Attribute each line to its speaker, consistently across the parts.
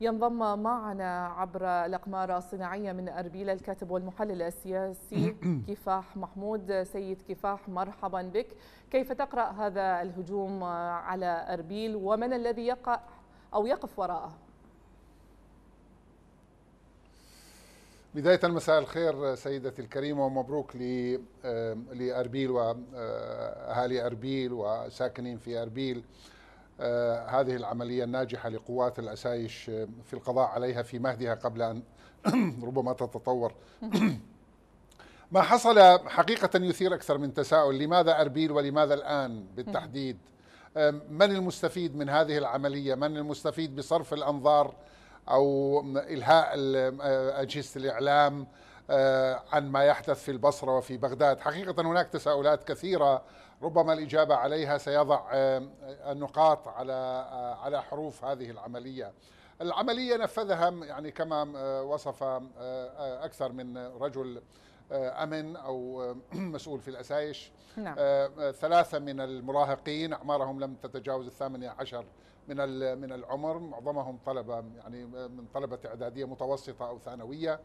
Speaker 1: ينضم معنا عبر الأقمار الصناعية من أربيل الكاتب والمحلل السياسي كفاح محمود سيد كفاح مرحبا بك كيف تقرأ هذا الهجوم على أربيل ومن الذي يقع أو يقف وراءه
Speaker 2: بداية مساء الخير سيدتي الكريمة ومبروك لأربيل وأهالي آه، أربيل وساكنين في أربيل آه، هذه العملية الناجحة لقوات الأسايش آه، في القضاء عليها في مهدها قبل أن ربما تتطور ما حصل حقيقة يثير أكثر من تساؤل لماذا أربيل ولماذا الآن بالتحديد آه، من المستفيد من هذه العملية من المستفيد بصرف الأنظار أو إلهاء أجهزة الإعلام آه، عن ما يحدث في البصرة وفي بغداد حقيقة هناك تساؤلات كثيرة ربما الإجابة عليها سيضع آه، النقاط على آه، على حروف هذه العملية العملية نفذها يعني كما وصف أكثر من رجل أمن أو مسؤول في الأسايش نعم. ثلاثة من المراهقين أعمارهم لم تتجاوز الثامنة عشر من من العمر معظمهم طلبة يعني من طلبة إعدادية متوسطة أو ثانوية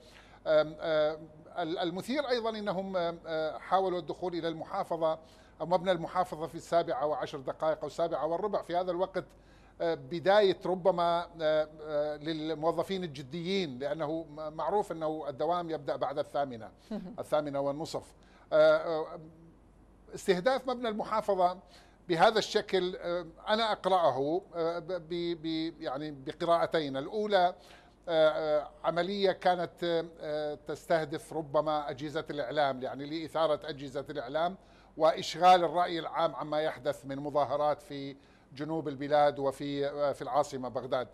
Speaker 2: المثير أيضا أنهم آه، حاولوا الدخول إلى المحافظة أو مبنى المحافظة في السابعة وعشر دقائق أو السابعة والربع في هذا الوقت آه، بداية ربما آه، للموظفين الجديين لأنه معروف أنه الدوام يبدأ بعد الثامنة الثامنة والنصف استهداف مبنى المحافظة بهذا الشكل أنا أقرأه ب يعني بقراءتين الأولى آه، آه، عملية كانت آه، تستهدف ربما أجهزة الإعلام يعني لإثارة أجهزة الإعلام وإشغال الرأي العام عما يحدث من مظاهرات في جنوب البلاد وفي في العاصمة بغداد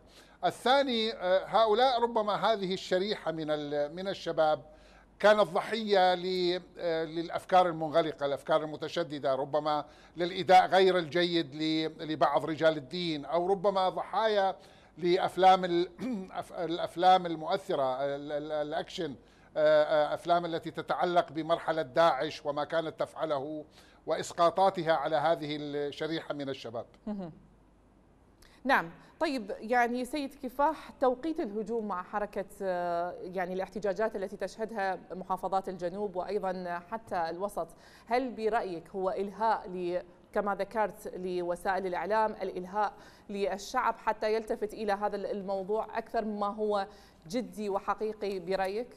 Speaker 2: الثاني هؤلاء ربما هذه الشريحة من من الشباب كانت ضحية للأفكار المنغلقة الأفكار المتشددة ربما للإداء غير الجيد لبعض رجال الدين أو ربما ضحايا لافلام الافلام المؤثره الاكشن آه، آه، افلام التي تتعلق بمرحله داعش وما كانت تفعله واسقاطاتها على هذه الشريحه من الشباب.
Speaker 1: نعم طيب يعني سيد كفاح توقيت الهجوم مع حركة آه، يعني الاحتجاجات التي تشهدها محافظات الجنوب وأيضا حتى الوسط هل برأيك هو إلهاء كما ذكرت لوسائل الإعلام الإلهاء للشعب حتى يلتفت إلى هذا الموضوع أكثر مما هو جدي وحقيقي برأيك؟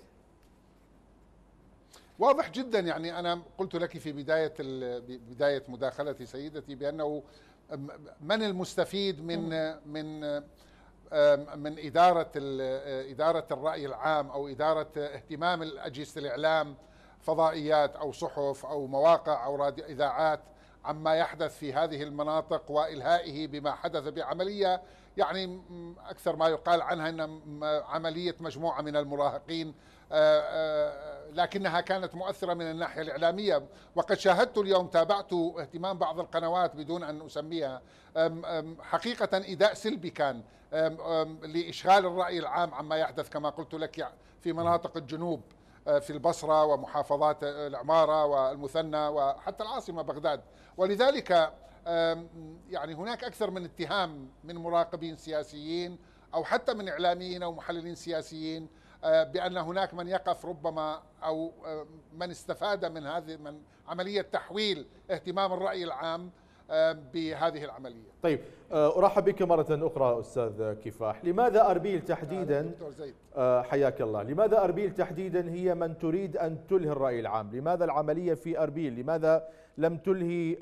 Speaker 2: واضح جدا يعني أنا قلت لك في بداية بداية مداخلتي سيدتي بأنه من المستفيد من من من إدارة إدارة الرأي العام أو إدارة اهتمام أجهزة الإعلام فضائيات أو صحف أو مواقع أو إذاعات عما يحدث في هذه المناطق والهائه بما حدث بعمليه يعني اكثر ما يقال عنها ان عمليه مجموعه من المراهقين آه، آه، لكنها كانت مؤثره من الناحيه الاعلاميه وقد شاهدت اليوم تابعت اهتمام بعض القنوات بدون ان اسميها حقيقه اداء سلبي كان لاشغال الراي العام عما يحدث كما قلت لك في مناطق الجنوب آه، في البصرة ومحافظات العمارة والمثنى وحتى العاصمة بغداد ولذلك يعني هناك أكثر من اتهام من مراقبين سياسيين أو حتى من إعلاميين أو محللين سياسيين آه، بأن هناك من يقف ربما أو من استفاد من هذه من عملية تحويل اهتمام الرأي العام آه، بهذه العملية طيب
Speaker 1: آه، أرحب بك مرة أخرى أستاذ كفاح لماذا أربيل تحديدا آه، حياك الله لماذا أربيل تحديدا هي من تريد أن تلهي الرأي العام لماذا العملية في أربيل لماذا لم تلهي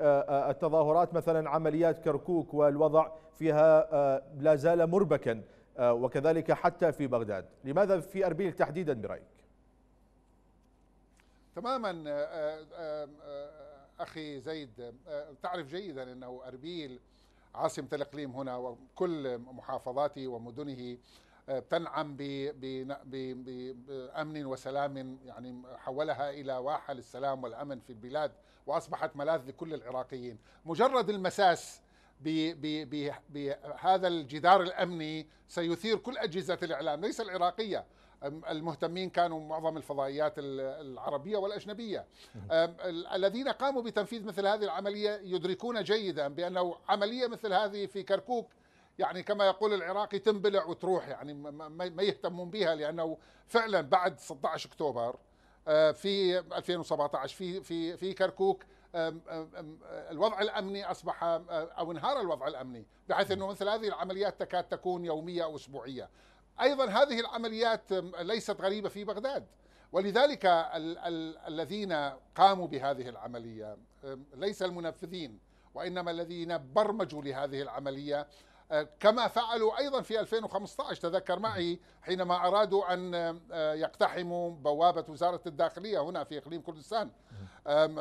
Speaker 1: التظاهرات مثلا عمليات كركوك والوضع فيها لا زال مربكا وكذلك حتى في بغداد لماذا في أربيل تحديدا برأيك
Speaker 2: تماما أخي زيد آه، تعرف جيدا أنه أربيل عاصمة الإقليم هنا وكل محافظاته ومدنه آه، تنعم بأمن وسلام يعني حولها إلى واحة للسلام والأمن في البلاد وأصبحت ملاذ لكل العراقيين مجرد المساس بهذا الجدار الأمني سيثير كل أجهزة الإعلام ليس العراقية المهتمين كانوا معظم الفضائيات العربية والأجنبية الذين قاموا بتنفيذ مثل هذه العملية يدركون جيدا بأنه عملية مثل هذه في كركوك يعني كما يقول العراقي تنبلع وتروح يعني ما يهتمون بها لأنه فعلا بعد 16 أكتوبر آه، في 2017 في في في كركوك الوضع الامني اصبح آه، او انهار الوضع الامني بحيث انه مثل هذه العمليات تكاد تكون يوميه او اسبوعيه أيضا هذه العمليات ليست غريبة في بغداد ولذلك ال ال الذين قاموا بهذه العملية ليس المنفذين وإنما الذين برمجوا لهذه العملية أه، كما فعلوا أيضا في 2015 تذكر معي حينما أرادوا أن أه، يقتحموا بوابة وزارة الداخلية هنا في إقليم كردستان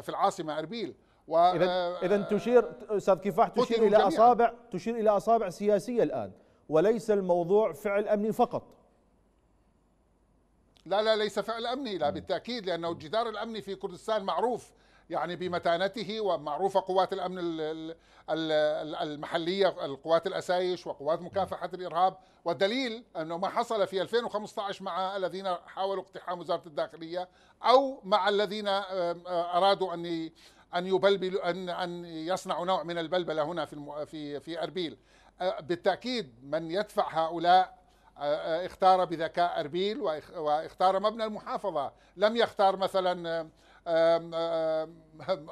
Speaker 2: في العاصمة أربيل و إذا
Speaker 1: أه، تشير أستاذ كفاح تشير إلى أصابع تشير إلى أصابع سياسية الآن وليس الموضوع فعل امني فقط
Speaker 2: لا لا ليس فعل امني لا بالتاكيد لانه الجدار الامني في كردستان معروف يعني بمتانته ومعروفة قوات الأمن المحلية القوات الأسايش وقوات مكافحة الإرهاب والدليل أنه ما حصل في 2015 مع الذين حاولوا اقتحام وزارة الداخلية أو مع الذين آه، أرادوا أن أن يبلبلوا أن أن يصنعوا نوع من البلبلة هنا في في في أربيل أه، بالتأكيد من يدفع هؤلاء أه، أه، اختار بذكاء أربيل واختار مبنى المحافظة لم يختار مثلا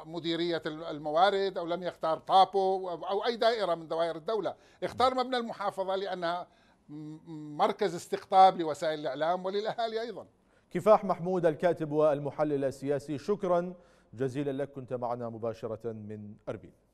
Speaker 2: مديرية الموارد أو لم يختار طابو أو أي دائرة من دوائر الدولة اختار مبنى المحافظة لأنها مركز استقطاب لوسائل الإعلام وللأهالي أيضا
Speaker 1: كفاح محمود الكاتب والمحلل السياسي شكرا جزيلا لك كنت معنا مباشرة من أربيل